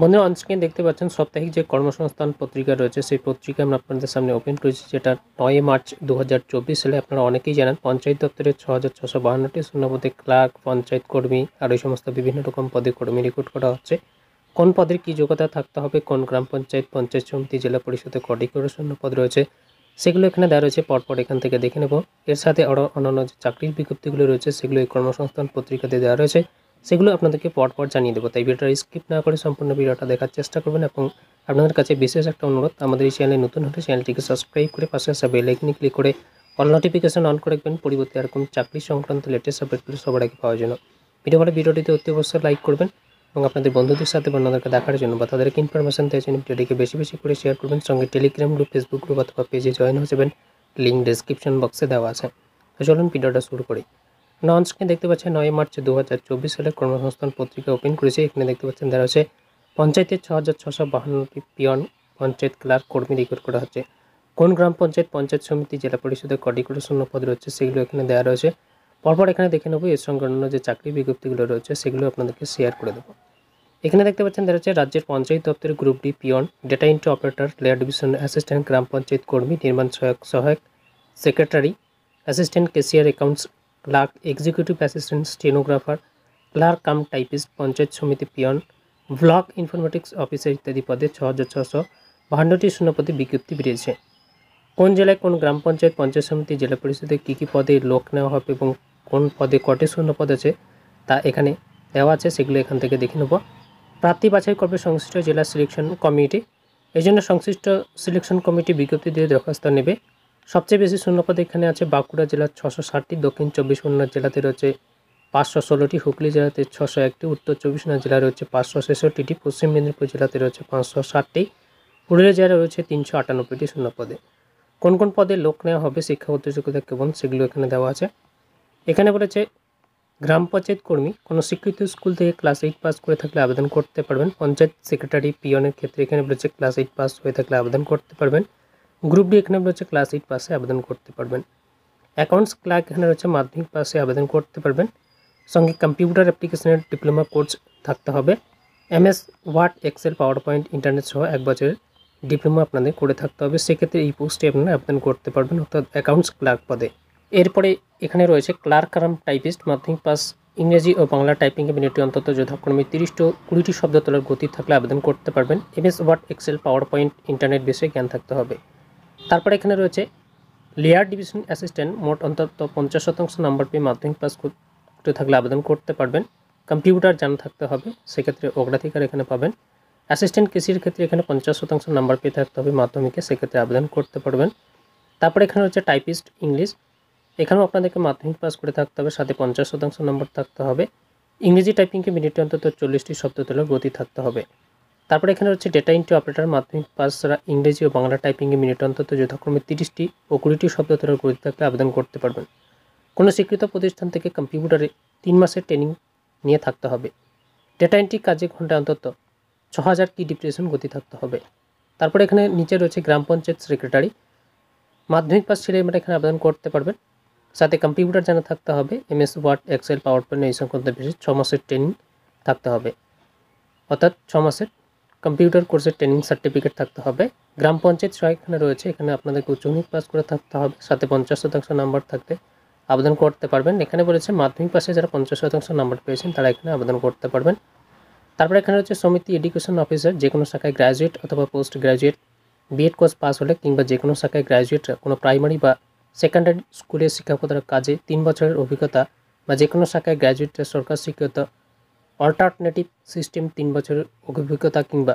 বন্ধুরা অনস্ক্রিনে দেখতে পাচ্ছেন সাপ্তাহিক যে কর্মসংস্থান পত্রিকা রয়েছে সেই পত্রিকা আমরা আপনাদের সামনে ওপেন করেছি যেটা নয় মার্চ দু হাজার সালে আপনারা অনেকেই জানেন পঞ্চায়েত দপ্তরে ছ হাজার ছশো বাহান্নটি পদে ক্লার্ক পঞ্চায়েত কর্মী আর এই সমস্ত বিভিন্ন রকম পদে কর্মী রেকর্ড করা হচ্ছে কোন পদের কী যোগ্যতা থাকতে হবে কোন গ্রাম পঞ্চায়েত পঞ্চায়েত সমিতি জেলা পরিষদে কটি করে পদ রয়েছে সেগুলো এখানে দেওয়া রয়েছে পরপর এখান থেকে দেখে নেব এর সাথে আরও অন্যান্য যে চাকরির বিজ্ঞপ্তিগুলো রয়েছে সেগুলো এই কর্মসংস্থান পত্রিকাতে দেওয়া রয়েছে সেগুলো আপনাদেরকে পরপর জানিয়ে দেবো তাই ভিডিওটা স্কিপ না করে সম্পূর্ণ ভিডিওটা দেখার চেষ্টা করবেন এবং আপনাদের কাছে বিশেষ একটা অনুরোধ আমাদের এই চ্যানেলে নতুন হলে চ্যানেলটিকে সাবস্ক্রাইব করে পাশে আসা বেল আইকনে ক্লিক করে অল নোটিফিকেশন অন করে রাখবেন পরিবর্তে এরকম চাকরি সংক্রান্ত লেটেস্ট আপডেটগুলো সবার আগে পাওয়ার জন্য ভিডিও ভালো ভিডিওটিতে অতি অবশ্যই লাইক করবেন এবং আপনাদের বন্ধুদের সাথে বন্ধুদেরকে দেখার জন্য বা তাদেরকে ইনফরমেশান দেওয়ার জন্য ভিডিওটিকে বেশি বেশি করে শেয়ার করবেন সঙ্গে টেলিগ্রাম গ্রুপ ফেসবুক গ্রুপ অথবা পেজে জয়েন হয়ে যাবেন লিঙ্ক ডিসক্রিপশন বক্সে দেওয়া আছে তো চলুন ভিডিওটা শুরু করি নন স্ক্রিন দেখতে পাচ্ছেন নয় মার্চ দু হাজার চব্বিশ সালে কর্মসংস্থান পত্রিকা ওপেন করেছে এখানে দেখতে পাচ্ছেন তারা হচ্ছে পঞ্চায়েতের ছ হাজার ছশো বাহান্নটি পিয়ন পঞ্চায়েত ক্লার্ক কর্মী রেকর্ড করা হচ্ছে কোন গ্রাম পঞ্চায়েত পঞ্চায়েত সমিতি জেলা পরিষদের কডিকুলেশন পদ রয়েছে সেগুলো এখানে দেওয়া রয়েছে পরপর এখানে দেখে নেবো এর সঙ্গে অন্য যে চাকরি বিজ্ঞপ্তিগুলো রয়েছে সেগুলো আপনাদেরকে শেয়ার করে দেবো এখানে দেখতে পাচ্ছেন দেখা হচ্ছে রাজ্যের পঞ্চায়েত দপ্তরের group D peon data entry operator lower division assistant গ্রাম পঞ্চায়েত কর্মী নির্মাণ সহায়ক সহায়ক secretary assistant cashier accounts clerk executive assistant stenographer clerk cum typist panchayat সমিতি পিয়ন ব্লক ইনফরমেটিক্স অফিসার ইত্যাদি পদে ছ হাজার ছশো বাহান্নটি শূন্যপদে বিজ্ঞপ্তি বেরিয়েছে কোন জেলায় কোন গ্রাম পঞ্চায়েত পঞ্চায়েত সমিতি জেলা পরিষদে কী কী পদে লোক নেওয়া হবে এবং কোন পদে কটি শূন্যপদ আছে তা এখানে দেওয়া আছে সেগুলো এখান থেকে দেখে নেব প্রার্থী বাছাই করবে সংশ্লিষ্ট জেলা সিলেকশন কমিটি এই জন্য সংশ্লিষ্ট সিলেকশন কমিটি বিজ্ঞপ্তি দিয়ে দরখাস্ত নেবে সবচেয়ে বেশি শূন্যপদ এখানে আছে বাঁকুড়া জেলার ছশো ষাটটি দক্ষিণ চব্বিশ পরগনা জেলাতে রয়েছে পাঁচশো ষোলোটি হুগলি জেলাতে ছশো একটি উত্তর চব্বিশ পরগনা জেলা রয়েছে পাঁচশো ছেষট্টিটি পশ্চিম মেদিনীপুর জেলাতে রয়েছে পাঁচশো ষাটটি পুরুলিয়া জেলা রয়েছে তিনশো আটানব্বইটি শূন্যপদে কোন কোন পদে লোক নেওয়া হবে শিক্ষাগত যোগ্যতা কেবল সেগুলো এখানে দেওয়া আছে এখানে বলেছে গ্রাম পঞ্চায়েত কর্মী কোনো শিক্ষিত স্কুল থেকে ক্লাস এইট পাস করে থাকলে আবেদন করতে পারবেন পঞ্চায়েত সেক্রেটারি পিয়নের ক্ষেত্রে এখানে বলেছে ক্লাস এইট পাস হয়ে থাকলে আবেদন করতে পারবেন গ্রুপ ডি এখানে আপনি হচ্ছে ক্লাস এইট পাসে আবেদন করতে পারবেন অ্যাকাউন্টস ক্লার্ক এখানে হচ্ছে মাধ্যমিক পাসে আবেদন করতে পারবেন সঙ্গে কম্পিউটার অ্যাপ্লিকেশনের ডিপ্লোমা কোর্স থাকতে হবে MS Word Excel PowerPoint internet সহ এক বছরের ডিপ্লোমা আপনাদের করে থাকতে হবে সেক্ষেত্রে এই পোস্টে আপনারা আবেদন করতে পারবেন অর্থাৎ অ্যাকাউন্টস ক্লার্ক পদে এরপরে এখানে রয়েছে ক্লার্ক কারাম টাইপিস্ট মাধ্যমিক পাস ইংরেজি ও বাংলা টাইপিং এমনিটি অন্তত যথাক্রমে তিরিশটি কুড়িটি শব্দ তোলার গতি থাকলে আবেদন করতে পারবেন MS Word Excel PowerPoint internet বিষয়ে জ্ঞান থাকতে হবে তারপরে এখানে রয়েছে লেয়ার ডিভিশন অ্যাসিস্ট্যান্ট মোট অন্তত পঞ্চাশ শতাংশ নাম্বার পেয়ে মাধ্যমিক পাস করতে থাকলে আবেদন করতে পারবেন কম্পিউটার জানা থাকতে হবে সেক্ষেত্রে অগ্রাধিকার এখানে পাবেন অ্যাসিস্ট্যান্ট কৃষির ক্ষেত্রে এখানে পঞ্চাশ শতাংশ নাম্বার পেয়ে থাকতে হবে মাধ্যমিকে সেক্ষেত্রে আবেদন করতে পারবেন তারপরে এখানে রয়েছে টাইপিস্ট ইংলিশ এখানেও আপনাদেরকে মাধ্যমিক পাস করে থাকতে হবে সাথে পঞ্চাশ শতাংশ নম্বর থাকতে হবে ইংরেজি টাইপিংকে মিনিটে অন্তত চল্লিশটি শব্দ তোলার গতি থাকতে হবে তারপরে এখানে রয়েছে ডেটা ইন্টু অপারেটার মাধ্যমিক ছাড়া ইংরেজি ও বাংলা টাইপিংয়ে মিনিট অন্তত যথাক্রমে তিরিশটি ও কুড়িটি শব্দ তারা গড়িত থাকলে আবেদন করতে পারবেন কোনো স্বীকৃত প্রতিষ্ঠান থেকে কম্পিউটারে তিন মাসের ট্রেনিং নিয়ে থাকতে হবে ডেটা এন্ট্রি কাজে ঘন্টায় অন্তত ছ হাজার কি ডিপ্রেশন গতি থাকতে হবে তারপরে এখানে নিচে রয়েছে গ্রাম পঞ্চায়েত সেক্রেটারি মাধ্যমিক পাস মেয়েরা এখানে আবেদন করতে পারবেন সাথে কম্পিউটার জানা থাকতে হবে MS Word Excel PowerPoint এই সংক্রান্ত বিষয়ে ছ মাসের ট্রেনিং থাকতে হবে অর্থাৎ ছ মাসের কম্পিউটার কোর্সের ট্রেনিং সার্টিফিকেট থাকতে হবে গ্রাম পঞ্চায়েত সহায়কখানে রয়েছে এখানে আপনাদেরকে উচ্চ পাস করে থাকতে হবে সাথে পঞ্চাশ শতাংশ নাম্বার থাকতে আবেদন করতে পারবেন এখানে বলেছে মাধ্যমিক পাশে যারা পঞ্চাশ শতাংশ নাম্বার পেয়েছেন তারা এখানে আবেদন করতে পারবেন তারপরে এখানে রয়েছে সমিতি এডুকেশন অফিসার যে কোনো শাখায় গ্র্যাজুয়েট অথবা post graduate BEd course pass হলে কিংবা যে কোনো শাখায় গ্র্যাজুয়েট কোনো প্রাইমারি বা সেকেন্ডারি স্কুলের শিক্ষকতার কাজে তিন বছরের অভিজ্ঞতা বা যে কোনো শাখায় গ্র্যাজুয়েট সরকার শিক্ষিত অল্টারনেটিভ সিস্টেম তিন বছরের অভিজ্ঞতা কিংবা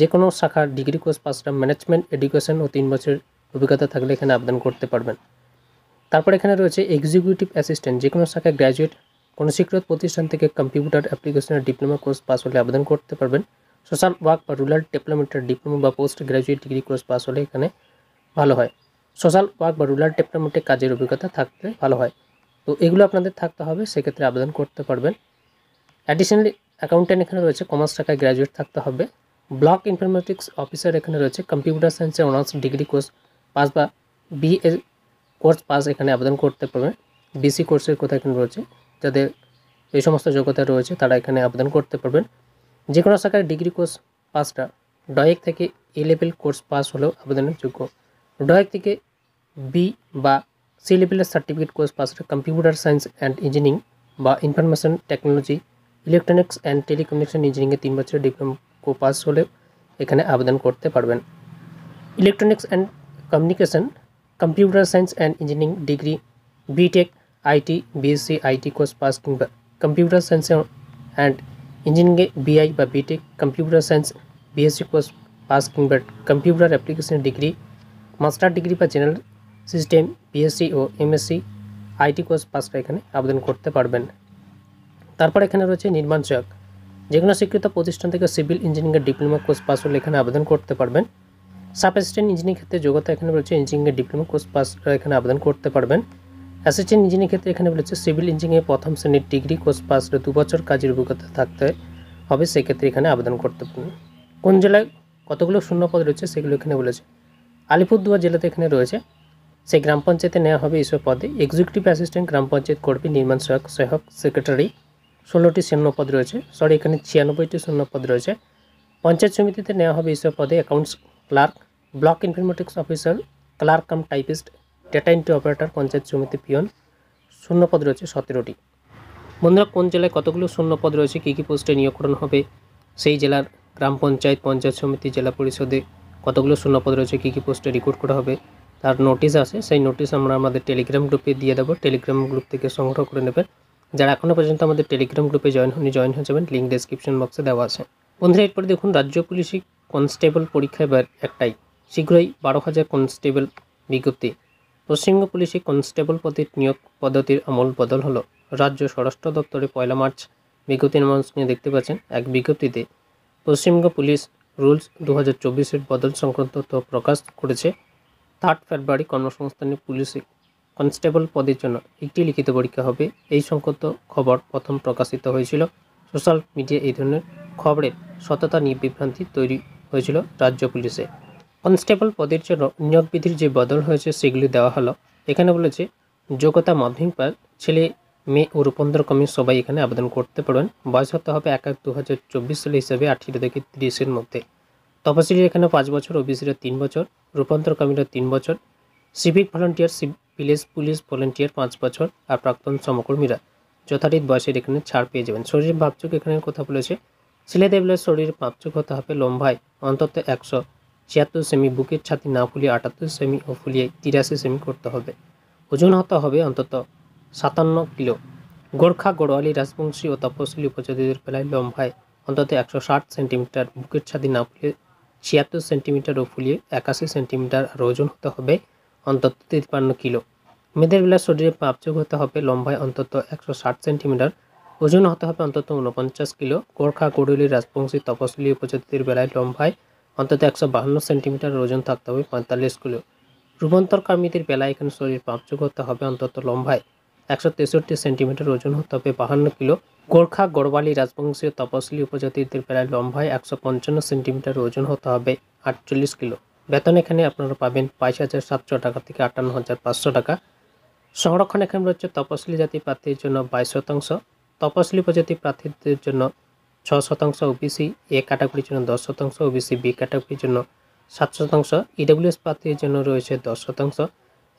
যে কোনো শাখার ডিগ্রি কোর্স পাঁচটা ম্যানেজমেন্ট এডুকেশন ও তিন বছরের অভিজ্ঞতা থাকলে এখানে আবেদন করতে পারবেন তারপর এখানে রয়েছে এক্সিকিউটিভ অ্যাসিস্ট্যান্ট যে কোনো শাখায় গ্র্যাজুয়েট কোনো স্বীকৃত প্রতিষ্ঠান থেকে কম্পিউটার অ্যাপ্লিকেশনের ডিপ্লোমা কোর্স পাস হলে আবেদন করতে পারবেন সোশ্যাল ওয়ার্ক বা রুরাল ডেভেলপমেন্টের ডিপ্লোমা বা post graduate degree course pass হলে এখানে ভালো হয় সোশ্যাল ওয়ার্ক বা রুরাল ডেভেলপমেন্টে কাজের অভিজ্ঞতা থাকলে ভালো হয় তো এগুলো আপনাদের থাকতে হবে সেক্ষেত্রে আবেদন করতে পারবেন অ্যাডিশনালি অ্যাকাউন্টেন্ট এখানে রয়েছে কমার্স টাকায় গ্র্যাজুয়েট থাকতে হবে ব্লক ইনফরমেটিক্স অফিসার এখানে রয়েছে কম্পিউটার সায়েন্সের অনার্স ডিগ্রি কোর্স পাস বা বিএ কোর্স পাস এখানে আবেদন করতে পারবেন বিসি কোর্সের কথা এখানে রয়েছে যাদের এই সমস্ত যোগ্যতা রয়েছে তারা এখানে আবেদন করতে পারবেন যে কোনো শাখায় ডিগ্রি কোর্স পাসটা ডয়েক থেকে এ লেভেল কোর্স পাস হলেও আবেদনের যোগ্য ডয়েক থেকে বি বা সি লেভেলের সার্টিফিকেট কোর্স পাসটা কম্পিউটার সায়েন্স অ্যান্ড ইঞ্জিনিয়ারিং বা information technology electronics and telecommunication engineering e 3 বছর ডিপ্লোমা কো পাস হলে এখানে আবেদন করতে পারবেন electronics and communication computer science and engineering degree btech it bsc it course pass কো কম্পিউটার সায়েন্স এন্ড ইঞ্জিনিয়ারিং বিআই বা BTech computer science BSc course pass computer application degree master degree বা channel system BSc ও MSc IT course pass করে এখানে আবেদন করতে পারবেন তারপর এখানে রয়েছে নির্মাণ চাক যে কোনো স্বীকৃত প্রতিষ্ঠান থেকে civil engineering diploma course pass হলে এখানে আবেদন করতে পারবেন সাব অ্যাসিস্ট্যান্ট ইঞ্জিনিয়ারিং ক্ষেত্রে যোগ্যতা এখানে রয়েছে ইঞ্জিনিয়ারিং ডিপ্লোমা কোর্স পাস এখানে আবেদন করতে পারবেন অ্যাসিস্ট্যান্ট ইঞ্জিনিয়ারিং ক্ষেত্রে এখানে বলেছে সিভিল ইঞ্জিনিয়ারিং প্রথম শ্রেণীর ডিগ্রি কোর্স পাস হলে দু বছর কাজের অভিজ্ঞতা থাকতে হবে সেক্ষেত্রে এখানে আবেদন করতে পারবেন কোন জেলায় কতগুলো শূন্যপদ রয়েছে সেগুলো এখানে বলেছে আলিপুরদুয়ার জেলাতে এখানে রয়েছে সেই গ্রাম পঞ্চায়েতে নেওয়া হবে এইসব পদে এক্সিকিউটিভ অ্যাসিস্ট্যান্ট গ্রাম পঞ্চায়েত কর্মী নির্মাণ সহায়ক সহায়ক সেক্রেটারি ষোলোটি শূন্যপদ রয়েছে সরি এখানে ছিয়ানব্বইটি শূন্যপদ রয়েছে পঞ্চায়েত সমিতিতে নেওয়া হবে এইসব পদে accounts clerk block informatics officer clerk cum typist data entry operator panchayat সমিতি পিয়ন শূন্যপদ রয়েছে সতেরোটি বন্ধুরা কোন জেলায় কতগুলো শূন্যপদ রয়েছে কী কী পোস্টে নিয়োগকরণ হবে সেই জেলার গ্রাম পঞ্চায়েত পঞ্চায়েত সমিতি জেলা পরিষদে কতগুলো শূন্যপদ রয়েছে কী কী পোস্টে রিক্রুট করা হবে তার নোটিশ আছে সেই নোটিশ আমরা আমাদের টেলিগ্রাম গ্রুপে দিয়ে দেবো টেলিগ্রাম গ্রুপ থেকে সংগ্রহ করে নেবেন যারা এখনও পর্যন্ত আমাদের টেলিগ্রাম গ্রুপে জয়েন হননি জয়েন হয়ে যাবেন লিঙ্ক ডেসক্রিপশন বক্সে দেওয়া আছে বন্ধুরা এরপরে দেখুন রাজ্য পুলিশি কনস্টেবল পরীক্ষা এবার একটাই শীঘ্রই বারো হাজার কনস্টেবল বিজ্ঞপ্তি পশ্চিমবঙ্গ পুলিশে কনস্টেবল পদের নিয়োগ পদ্ধতির আমল বদল হলো রাজ্য স্বরাষ্ট্র দপ্তরে পয়লা মার্চ বিজ্ঞপ্তির নিয়ে দেখতে পাচ্ছেন এক বিজ্ঞপ্তিতে পশ্চিমবঙ্গ পুলিশ রুলস দু হাজার চব্বিশের বদল সংক্রান্ত তথ্য প্রকাশ করেছে থার্ড ফেব্রুয়ারি কর্মসংস্থানে পুলিশে কনস্টেবল পদের জন্য একটি লিখিত পরীক্ষা হবে এই সংক্রান্ত খবর প্রথম প্রকাশিত হয়েছিল সোশ্যাল মিডিয়া এই ধরনের খবরের সততা নিয়ে বিভ্রান্তি তৈরি হয়েছিল রাজ্য পুলিশে কনস্টেবল পদের জন্য নিয়োগবিধির যে বদল হয়েছে সেগুলি দেওয়া হলো এখানে বলেছে যোগ্যতা মাধ্যমিক পাস ছেলে মেয়ে ও রূপান্তর কমে সবাই এখানে আবেদন করতে পারবেন বয়স হতে হবে এক এক দু হাজার চব্বিশ সালে হিসাবে আঠেরো থেকে তিরিশের মধ্যে তফসিলি এখানে পাঁচ বছর ওবিসিরা তিন বছর রূপান্তরকামীরা তিন বছর civic volunteer village police volunteer পাঁচ বছর আর প্রাক্তন সমকর্মীরা যথারীত বয়সের এখানে ছাড় পেয়ে যাবেন শরীর ভাবচুক এখানের কথা বলেছে দেবলে শরীর ভাবচুক হতে হবে লম্বায় অন্তত একশো ছিয়াত্তর সেমি বুকের ছাতি না ফুলিয়ে আটাত্তর সেমি ও ফুলিয়ে তিরাশি সেমি করতে হবে ওজন হতে হবে অন্তত সাতান্ন কিলো গোর্খা গড়োয়ালি রাজবংশী ও তপশিলি উপজাতিদের পেলায় লম্বায় অন্তত একশো ষাট সেন্টিমিটার বুকের ছাতি না ফুলিয়ে ছিয়াত্তর সেন্টিমিটার ও ফুলিয়ে একাশি সেন্টিমিটার আর ওজন হতে হবে অন্তত তিপ্পান্ন কিলো মেয়েদের বেলা শরীরে পাপযোগ হতে হবে লম্বায় অন্তত একশো ষাট সেন্টিমিটার ওজন হতে হবে অন্তত উনপঞ্চাশ কিলো গোর্খা কুড়ুলি রাজবংশী তপসলি উপজাতির বেলায় লম্বায় অন্তত একশো বাহান্ন সেন্টিমিটার ওজন থাকতে হবে পঁয়তাল্লিশ কিলো রূপান্তরকামীদের বেলায় এখানে শরীর পাপযোগ হতে হবে অন্তত লম্বায় একশো তেষট্টি সেন্টিমিটার ওজন হতে হবে বাহান্ন কিলো গোর্খা গড়বালি রাজবংশীয় তপসলি উপজাতিদের বেলায় লম্বায় একশো পঞ্চান্ন সেন্টিমিটার ওজন হতে হবে আটচল্লিশ কিলো বেতন এখানে আপনারা পাবেন বাইশ হাজার সাতশো টাকা থেকে আটান্ন হাজার পাঁচশো টাকা সংরক্ষণ এখানে রয়েছে তপসিলি জাতি প্রার্থীর জন্য বাইশ শতাংশ তপসিলি উপজাতি প্রার্থীদের জন্য ছ শতাংশ ওবিসি এ ক্যাটাগরির জন্য দশ শতাংশ ওবিসি বি ক্যাটাগরির জন্য সাত শতাংশ ইডব্লিউএস e প্রার্থীর জন্য রয়েছে দশ শতাংশ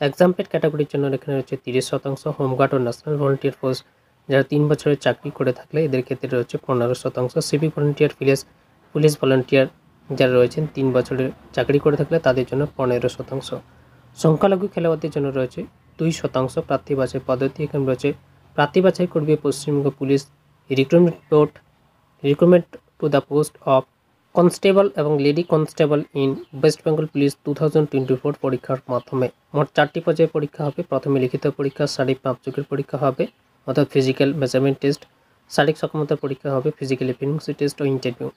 এক্সাম্পেড ক্যাটাগরির জন্য এখানে রয়েছে তিরিশ শতাংশ হোমগার্ড ও ন্যাশনাল ভলেন্টিয়ার ফোর্স যারা তিন বছরের চাকরি করে থাকলে এদের ক্ষেত্রে রয়েছে পনেরো শতাংশ civic volunteer village police volunteer যারা রয়েছেন তিন বছরের চাকরি করে থাকলে তাদের জন্য পনেরো শতাংশ সংখ্যালঘু খেলোয়াড়দের জন্য রয়েছে দুই শতাংশ প্রার্থী বাছাই পদ্ধতি এখানে রয়েছে প্রার্থী বাছাই করবে Paschimbanga police recruitment board recruitment to the post of constable এবং lady constable in West Bengal police two thousand twenty four পরীক্ষার মাধ্যমে মোট চারটি পর্যায়ে পরীক্ষা হবে প্রথমে লিখিত পরীক্ষা শারীরিক যুগের পরীক্ষা হবে অর্থাৎ ফিজিক্যাল মেজারমেন্ট টেস্ট শারীরিক সক্ষমতার পরীক্ষা হবে ফিজিক্যাল এফিসিয়েন্সি টেস্ট ও ইন্টারভিউ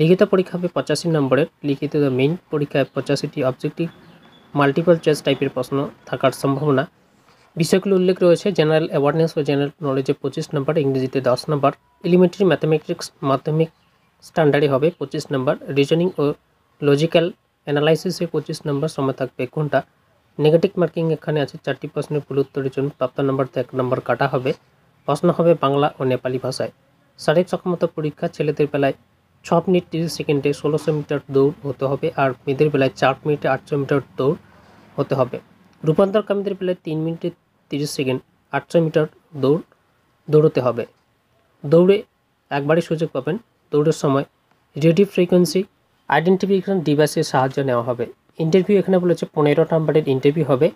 লিখিত পরীক্ষা হবে পঁচাশি নম্বরের লিখিত মেইন পরীক্ষায় পঁচাশিটি অবজেক্টিভ মাল্টিপল চয়েস টাইপের প্রশ্ন থাকার সম্ভাবনা বিষয়গুলো উল্লেখ রয়েছে জেনারেল অ্যাওয়ারনেস ও জেনারেল নলেজে পঁচিশ নম্বর ইংরেজিতে দশ নম্বর এলিমেন্টারি ম্যাথামেটিক্স মাধ্যমিক স্ট্যান্ডার্ডে হবে পঁচিশ নম্বর রিজনিং ও লজিক্যাল অ্যানালাইসিসে পঁচিশ নম্বর সময় থাকবে ঘন্টা নেগেটিভ মার্কিং এখানে আছে চারটি প্রশ্নের ভুল উত্তরের জন্য প্রাপ্ত নম্বর তো এক নম্বর কাটা হবে প্রশ্ন হবে বাংলা ও নেপালি ভাষায় শারীরিক সক্ষমতা পরীক্ষা ছেলেদের বেলায় ছ মিনিট তিরিশ সেকেন্ডে ষোলোশো মিটার দৌড় হতে হবে আর মেয়েদের বেলায় চার মিনিটে আটশো মিটার দৌড় হতে হবে রূপান্তরকামীদের বেলায় তিন মিনিটে তিরিশ সেকেন্ড আটশো মিটার দৌড় দৌড়তে হবে দৌড়ে একবারই সুযোগ পাবেন দৌড়ের সময় রেডিও ফ্রিকোয়েন্সি আইডেন্টিফিকেশন ডিভাইসের সাহায্য নেওয়া হবে ইন্টারভিউ এখানে বলেছে পনেরো নম্বরের ইন্টারভিউ হবে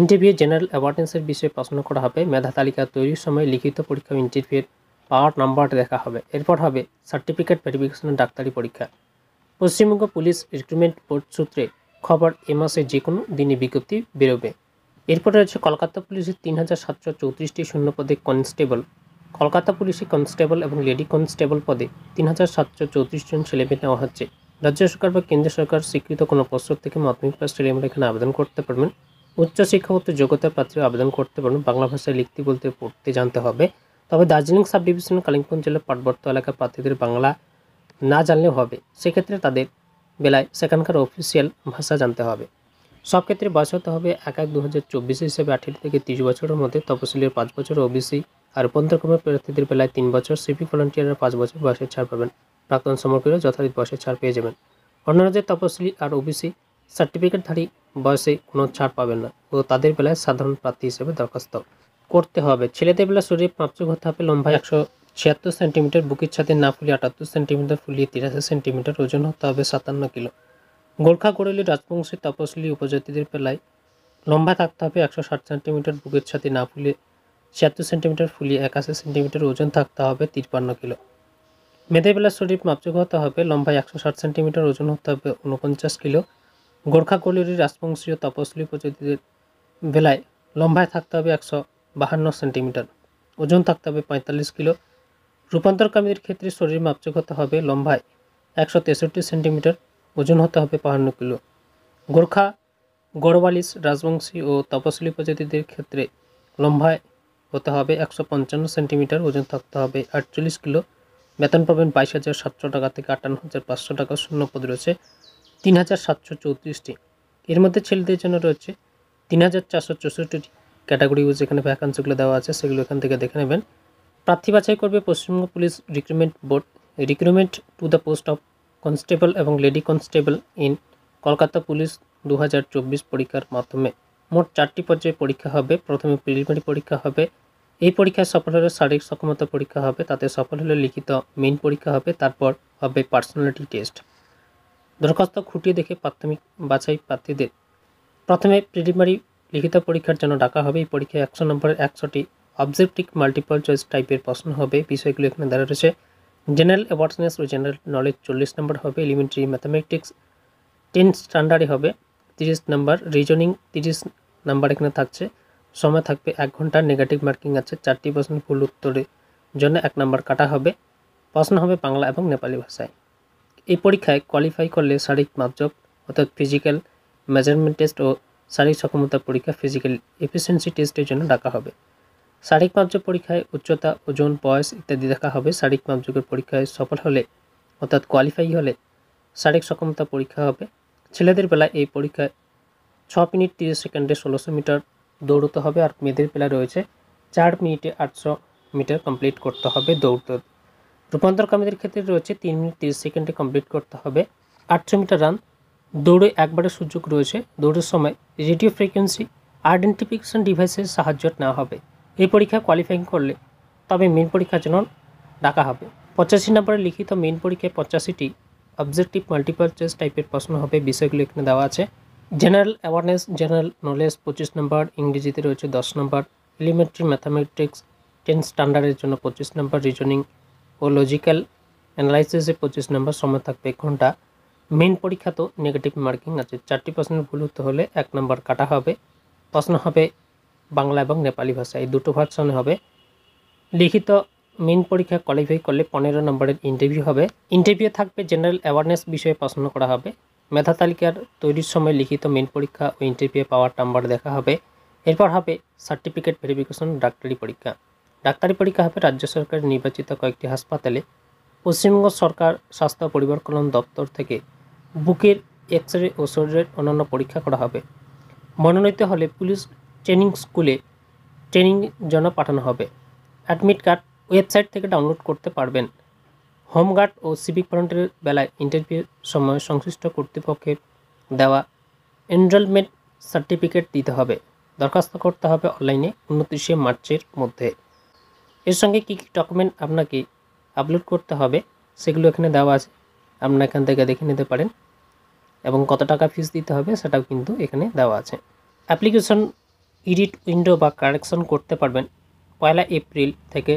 ইন্টারভিউ জেনারেল অ্যাওয়ার্ডেন্সের বিষয়ে প্রশ্ন করা হবে মেধা তালিকা তৈরির সময় লিখিত পরীক্ষা ইন্টারভিউয়ের পাওয়ার নাম্বার দেখা হবে এরপর হবে সার্টিফিকেট ভেরিফিকেশনের ডাক্তারি পরীক্ষা পশ্চিমবঙ্গ পুলিশ রিক্রুটমেন্ট বোর্ড সূত্রে খবর এ মাসে যে কোনো দিনে বিজ্ঞপ্তি বেরোবে এরপরে রয়েছে কলকাতা পুলিশের তিন হাজার সাতশো চৌত্রিশটি শূন্যপদে কনস্টেবল কলকাতা পুলিশে কনস্টেবল এবং লেডি কনস্টেবল পদে তিন হাজার সাতশো চৌত্রিশ জন ছেলেমেয়ে নেওয়া হচ্ছে রাজ্য সরকার বা কেন্দ্র সরকার স্বীকৃত কোনো প্রস্তুত থেকে মাধ্যমিক পাস ছেলেমেয়েরা এখানে আবেদন করতে পারবেন উচ্চ শিক্ষাগত যোগ্যতা পাত্রে আবেদন করতে পারবেন বাংলা ভাষায় লিখতে বলতে পড়তে জানতে হবে তবে দার্জিলিং সাব ডিভিশন কালিম্পং জেলার পার্বত্য এলাকার প্রার্থীদের বাংলা না জানলেও হবে সেক্ষেত্রে তাদের বেলায় সেখানকার অফিসিয়াল ভাষা জানতে হবে সব ক্ষেত্রে বয়স হতে হবে এক এক দু হাজার চব্বিশে হিসেবে আঠেরো থেকে তিরিশ বছরের মধ্যে তপশিলের পাঁচ বছর ওবিসি আর পন্থক্রমের প্রার্থীদের বেলায় তিন বছর সিপি ভলান্টিয়াররা পাঁচ বছর বয়সের ছাড় পাবেন প্রাক্তন সমর্পীরা যথারীতি বয়সের ছাড় পেয়ে যাবেন অন্যরা যে তপশিলি আর ওবিসি সার্টিফিকেটধারী বয়সে কোনো ছাড় পাবেন না ও তাদের বেলায় সাধারণ প্রার্থী হিসেবে দরখাস্ত করতে হবে ছেলেদের বেলা শরীরে মাপচুক হতে হবে লম্বা একশো ছিয়াত্তর সেন্টিমিটার বুকের ছাদে না ফুলিয়ে আটাত্তর সেন্টিমিটার ফুলিয়ে তিরাশি সেন্টিমিটার ওজন হতে হবে সাতান্ন কিলো গোর্খা গড়লি রাজবংশী তপসলি উপজাতিদের বেলায় লম্বা থাকতে হবে একশো ষাট সেন্টিমিটার বুকের ছাদে না ফুলিয়ে ছিয়াত্তর সেন্টিমিটার ফুলিয়ে একাশি সেন্টিমিটার ওজন থাকতে হবে তিপ্পান্ন কিলো মেয়েদের বেলা শরীর মাপযোগ হতে হবে লম্বা একশো ষাট সেন্টিমিটার ওজন হতে হবে উনপঞ্চাশ কিলো গোর্খা কলির রাজবংশীয় তপসলি উপজাতিদের বেলায় লম্বায় থাকতে হবে একশো বাহান্ন সেন্টিমিটার ওজন থাকতে হবে পঁয়তাল্লিশ কিলো রূপান্তরকামীদের ক্ষেত্রে শরীর মাপচুক হতে হবে লম্বায় একশো তেষট্টি সেন্টিমিটার ওজন হতে হবে বাহান্ন কিলো গোর্খা গড়ওয়ালিশ রাজবংশী ও তপশিলি প্রজাতিদের ক্ষেত্রে লম্বায় হতে হবে একশো পঞ্চান্ন সেন্টিমিটার ওজন থাকতে হবে আটচল্লিশ কিলো বেতন পাবেন বাইশ হাজার সাতশো টাকা থেকে আটান্ন হাজার পাঁচশো টাকা শূন্য পদ রয়েছে তিন হাজার সাতশো চৌত্রিশটি এর মধ্যে ছেলেদের জন্য রয়েছে তিন হাজার চারশো চৌষট্টিটি ক্যাটাগরি ওয়াইজ এখানে ভ্যাকান্সিগুলো দেওয়া আছে সেগুলো এখান থেকে দেখে নেবেন প্রার্থী বাছাই করবে Paschimbanga police recruitment board recruitment to the post of constable এবং lady constable in Kolkata police দু পরীক্ষার মাধ্যমে মোট চারটি পর্যায়ে পরীক্ষা হবে প্রথমে প্রিলিমিনারি পরীক্ষা হবে এই পরীক্ষায় সফল হলে শারীরিক সক্ষমতা পরীক্ষা হবে তাতে সফল হলে লিখিত মেইন পরীক্ষা হবে তারপর হবে পার্সোনালিটি টেস্ট দরখাস্ত খুঁটিয়ে দেখে প্রাথমিক বাছাই প্রার্থীদের প্রথমে প্রিলিমিনারি লিখিত পরীক্ষার জন্য ডাকা হবে এই পরীক্ষায় একশো নম্বরের একশোটি অবজেক্টিক মাল্টিপল চয়েস টাইপের প্রশ্ন হবে বিষয়গুলো এখানে দাঁড়া রয়েছে জেনারেল অ্যাওয়ার্ডনেস ও জেনারেল নলেজ চল্লিশ নম্বর হবে এলিমেন্টারি ম্যাথামেটিক্স টেন স্ট্যান্ডার্ডে হবে তিরিশ নম্বর রিজনিং তিরিশ নাম্বার এখানে থাকছে সময় থাকবে এক ঘন্টা নেগেটিভ মার্কিং আছে চারটি পার্সেন্ট ভুল উত্তরের জন্য এক নম্বর কাটা হবে প্রশ্ন হবে বাংলা এবং নেপালি ভাষায় এই পরীক্ষায় কোয়ালিফাই করলে শারীরিক মাপজব অর্থাৎ ফিজিক্যাল মেজারমেন্ট টেস্ট ও শারীরিক সক্ষমতা পরীক্ষা ফিজিক্যাল এফিসিয়েন্সি টেস্টের জন্য ডাকা হবে শারীরিক মাপযোগ পরীক্ষায় উচ্চতা ওজন বয়স ইত্যাদি দেখা হবে শারীরিক মাপযোগের পরীক্ষায় সফল হলে অর্থাৎ কোয়ালিফাই হলে শারীরিক সক্ষমতা পরীক্ষা হবে ছেলেদের বেলায় এই পরীক্ষায় ছ মিনিট তিরিশ সেকেন্ডে ষোলোশো মিটার দৌড়তে হবে আর মেয়েদের বেলা রয়েছে চার মিনিটে আটশো মিটার কমপ্লিট করতে হবে দৌড়তে রূপান্তরকামীদের ক্ষেত্রে রয়েছে তিন মিনিট তিরিশ সেকেন্ডে কমপ্লিট করতে হবে আটশো মিটার রান দৌড়ে একবারের সুযোগ রয়েছে দৌড়ের সময় রেডিও ফ্রিকোয়েন্সি আইডেন্টিফিকেশন ডিভাইসের সাহায্য নেওয়া হবে এই পরীক্ষা কোয়ালিফাইং করলে তবে মেন পরীক্ষার জন্য ডাকা হবে পঁচাশি নম্বরে লিখিত মেন পরীক্ষায় পঁচাশিটি অবজেক্টিভ মাল্টিপাল চয়েস টাইপের প্রশ্ন হবে বিষয়গুলো এখানে দেওয়া আছে জেনারেল অ্যাওয়ারনেস জেনারেল নলেজ পঁচিশ নম্বর ইংরেজিতে রয়েছে দশ নম্বর এলিমেন্টারি ম্যাথামেটিক্স টেন স্ট্যান্ডার্ডের জন্য পঁচিশ নম্বর রিজনিং ও লজিক্যাল অ্যানালাইসিসে পঁচিশ নম্বর সময় থাকবে এক ঘন্টা মেন পরীক্ষা তো নেগেটিভ মার্কিং আছে চারটি প্রশ্নের ভুল হতে হলে এক নম্বর কাটা হবে প্রশ্ন হবে বাংলা এবং নেপালি ভাষা এই দুটো ভার্সনে হবে লিখিত মেন পরীক্ষা কোয়ালিফাই করলে পনেরো নম্বরের ইন্টারভিউ হবে ইন্টারভিউ থাকবে জেনারেল অ্যাওয়ারনেস বিষয়ে প্রশ্ন করা হবে মেধা তালিকার তৈরির সময় লিখিত মেন পরীক্ষা ও ইন্টারভিউ পাওয়ার নাম্বার দেখা হবে এরপর হবে সার্টিফিকেট ভেরিফিকেশন ডাক্তারি পরীক্ষা ডাক্তারি পরীক্ষা হবে রাজ্য সরকারের নির্বাচিত কয়েকটি হাসপাতালে পশ্চিমবঙ্গ সরকার স্বাস্থ্য পরিবার কল্যাণ দপ্তর থেকে বুকের এক্স রে ও শরীরের অন্যান্য পরীক্ষা করা হবে মনোনীত হলে পুলিশ ট্রেনিং স্কুলে ট্রেনিং জন্য পাঠানো হবে অ্যাডমিট কার্ড ওয়েবসাইট থেকে ডাউনলোড করতে পারবেন হোমগার্ড ও সিভিক ভলান্টিয়ারের বেলায় ইন্টারভিউ সময় সংশ্লিষ্ট কর্তৃপক্ষের দেওয়া এনরোলমেন্ট সার্টিফিকেট দিতে হবে দরখাস্ত করতে হবে অনলাইনে উনত্রিশে মার্চের মধ্যে এর সঙ্গে কী কী ডকুমেন্ট আপনাকে আপলোড করতে হবে সেগুলো এখানে দেওয়া আছে আপনারা এখান থেকে দেখে নিতে পারেন এবং কত টাকা ফিস দিতে হবে সেটাও কিন্তু এখানে দেওয়া আছে অ্যাপ্লিকেশন এডিট উইন্ডো বা কারেকশন করতে পারবেন পয়লা এপ্রিল থেকে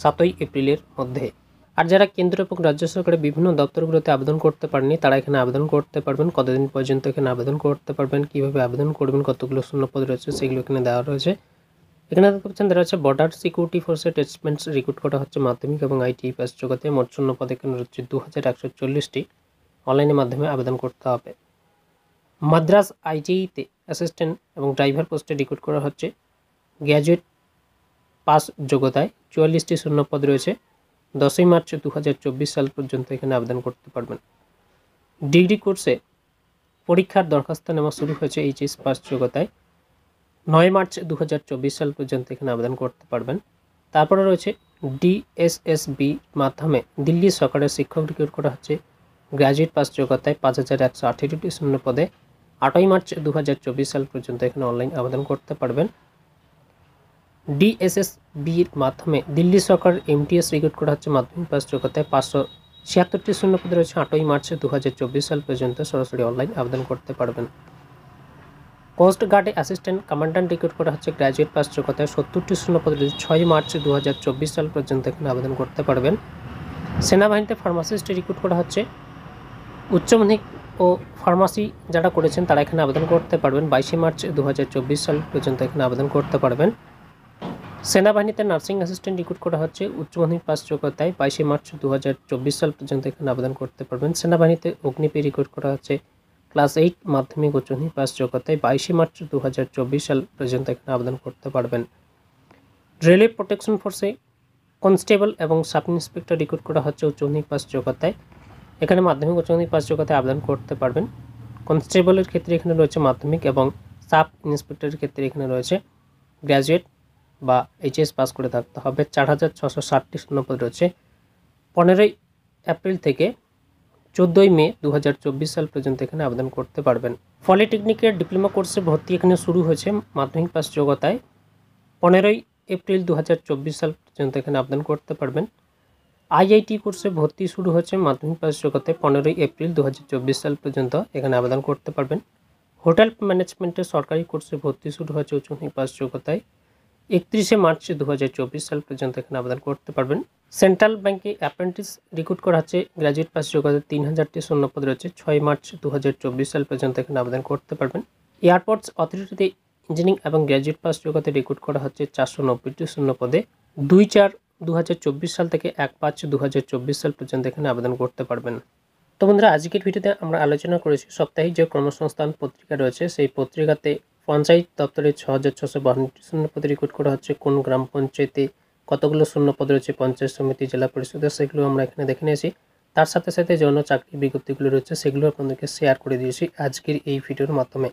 সাতই এপ্রিলের মধ্যে আর যারা কেন্দ্র এবং রাজ্য সরকারের বিভিন্ন দপ্তরগুলোতে আবেদন করতে পারেনি তারা এখানে আবেদন করতে পারবেন কতদিন পর্যন্ত এখানে আবেদন করতে পারবেন কিভাবে আবেদন করবেন কতগুলো শূন্যপদ রয়েছে সেগুলো এখানে দেওয়া রয়েছে এখানে দেখতে পাচ্ছেন দেওয়া হচ্ছে বর্ডার সিকিউরিটি ফোর্সে টেস্টমেন্টস রিক্রুট করা হচ্ছে মাধ্যমিক এবং আইটি পাস e জগতে মোট শূন্য পদে কেন হচ্ছে দু হাজার একশো চল্লিশটি অনলাইনের মাধ্যমে আবেদন করতে হবে মাদ্রাস আইটিইতে e অ্যাসিস্ট্যান্ট এবং ড্রাইভার পোস্টে রিক্রুট করা হচ্ছে গ্র্যাজুয়েট পাস যোগ্যতায় চুয়াল্লিশটি শূন্য পদ রয়েছে দশই মার্চ দু সাল পর্যন্ত এখানে আবেদন করতে পারবেন ডিগ্রি কোর্সে পরীক্ষার দরখাস্ত নেওয়া শুরু হয়েছে এইচএস পাস যোগ্যতায় নয় মার্চ দু সাল পর্যন্ত এখানে আবেদন করতে পারবেন তারপরে রয়েছে ডিএসএসবি মাধ্যমে দিল্লি সরকারের শিক্ষক রিক্রুট করা হচ্ছে গ্র্যাজুয়েট পাস যোগ্যতায় পাঁচ হাজার একশো আঠেরোটি শূন্য পদে আটই মার্চ দু সাল পর্যন্ত এখানে অনলাইন আবেদন করতে পারবেন ডিএসএসবির মাধ্যমে দিল্লি সরকার এমটিএস রিক্রুট করা হচ্ছে মাধ্যমিক পাস যোগ্যতায় পাঁচশো ছিয়াত্তরটি শূন্য পদে রয়েছে আটই মার্চ দু সাল পর্যন্ত সরাসরি অনলাইন আবেদন করতে পারবেন কোস্ট গার্ডে অ্যাসিস্ট্যান্ট কমান্ডান্ট রিক্রুট করা হচ্ছে গ্র্যাজুয়েট পাস যোগ্যতায় সত্তরটি শূন্যপদে ছয় মার্চ দু সাল পর্যন্ত এখানে আবেদন করতে পারবেন সেনাবাহিনীতে ফার্মাসিস্ট রিক্রুট করা হচ্ছে উচ্চমাধ্যমিক ও ফার্মাসি যারা করেছেন তারা এখানে আবেদন করতে পারবেন বাইশে মার্চ দু সাল পর্যন্ত এখানে আবেদন করতে পারবেন সেনাবাহিনীতে নার্সিং অ্যাসিস্ট্যান্ট রিক্রুট করা হচ্ছে উচ্চমাধ্যমিক পাস যোগ্যতায় বাইশে মার্চ দু সাল পর্যন্ত এখানে আবেদন করতে পারবেন সেনাবাহিনীতে অগ্নিপি রিক্রুট করা হচ্ছে ক্লাস এইট মাধ্যমিক উচ্চ পাস যোগ্যতায় বাইশে মার্চ দু সাল পর্যন্ত এখানে আবেদন করতে পারবেন রেলওয়ে প্রোটেকশন ফোর্সে কনস্টেবল এবং সাব ইন্সপেক্টর রিক্রুট করা হচ্ছে উচ্চ পাস যোগ্যতায় এখানে মাধ্যমিক উচ্চ পাস যোগ্যতায় আবেদন করতে পারবেন কনস্টেবলের ক্ষেত্রে এখানে রয়েছে মাধ্যমিক এবং সাব ইন্সপেক্টরের ক্ষেত্রে এখানে রয়েছে গ্র্যাজুয়েট বা এইচএস পাস করে থাকতে হবে চার হাজার ছশো ষাটটি শূন্যপদ রয়েছে পনেরোই এপ্রিল থেকে চোদ্দোই মে দু সাল পর্যন্ত এখানে আবেদন করতে পারবেন পলিটেকনিকের ডিপ্লোমা কোর্সে ভর্তি এখানে শুরু হয়েছে মাধ্যমিক পাস যোগ্যতায় পনেরোই এপ্রিল দু সাল পর্যন্ত এখানে আবেদন করতে পারবেন আইআইটি কোর্সে ভর্তি শুরু হয়েছে মাধ্যমিক পাস যোগ্যতায় পনেরোই এপ্রিল দু সাল পর্যন্ত এখানে আবেদন করতে পারবেন হোটেল ম্যানেজমেন্টের সরকারি কোর্সে ভর্তি শুরু হয়েছে উচ্চমিক পাস যোগ্যতায় একত্রিশে মার্চ দু সাল পর্যন্ত এখানে আবেদন করতে পারবেন সেন্ট্রাল ব্যাংকে অ্যাপ্রেন্টিস রিক্রুট করা হচ্ছে গ্র্যাজুয়েট পাস যোগাযোগ তিন হাজারটি শূন্যপদ রয়েছে ছয় মার্চ দু সাল পর্যন্ত এখানে আবেদন করতে পারবেন এয়ারপোর্টস অথরিটিতে ইঞ্জিনিয়ারিং এবং গ্র্যাজুয়েট পাস যোগাতে রিক্রুট করা হচ্ছে চারশো নব্বইটি শূন্য পদে দুই চার দু সাল থেকে এক পাঁচ দু সাল পর্যন্ত এখানে আবেদন করতে পারবেন তো বন্ধুরা আজকের ভিডিওতে আমরা আলোচনা করেছি সপ্তাহে যে কর্মসংস্থান পত্রিকা রয়েছে সেই পত্রিকাতে পঞ্চায়েত দপ্তরে ছ হাজার ছশো বাহান্নটি শূন্যপদ রেকর্ড করা হচ্ছে কোন গ্রাম পঞ্চায়েতে কতগুলো শূন্যপদ রয়েছে পঞ্চায়েত সমিতি জেলা পরিষদের সেগুলো আমরা এখানে দেখে নিয়েছি তার সাথে সাথে যৌন চাকরি বিজ্ঞপ্তিগুলো রয়েছে সেগুলো আপনাদেরকে শেয়ার করে দিয়েছি আজকের এই ভিডিওর মাধ্যমে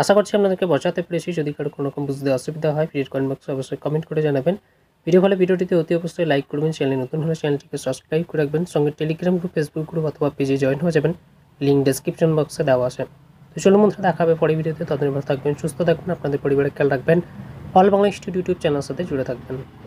আশা করছি আপনাদেরকে বসাতে পেরেছি যদি কারো কোনো রকম বুঝতে অসুবিধা হয় ভিডিওর কমেন্ট বক্সে অবশ্যই কমেন্ট করে জানাবেন ভিডিও ভালো ভিডিওটিতে অতি অবশ্যই লাইক করবেন চ্যানেল নতুন হলে চ্যানেলটিকে সাবস্ক্রাইব করে রাখবেন সঙ্গে টেলিগ্রাম গ্রুপ ফেসবুক গ্রুপ অথবা পেজে জয়েন হয়ে যাবেন লিঙ্ক ডিসক্রিপশন বক্সে দেওয়া আছে তো চলুন বন্ধুরা দেখা হবে পরে ভিডিওতে ততদিন থাকবেন সুস্থ থাকবেন আপনাদের পরিবারের খেয়াল রাখবেন অল বাংলা ইনস্টিটিউট ইউটিউব চ্যানেলের সাথে জুড়ে থাকবেন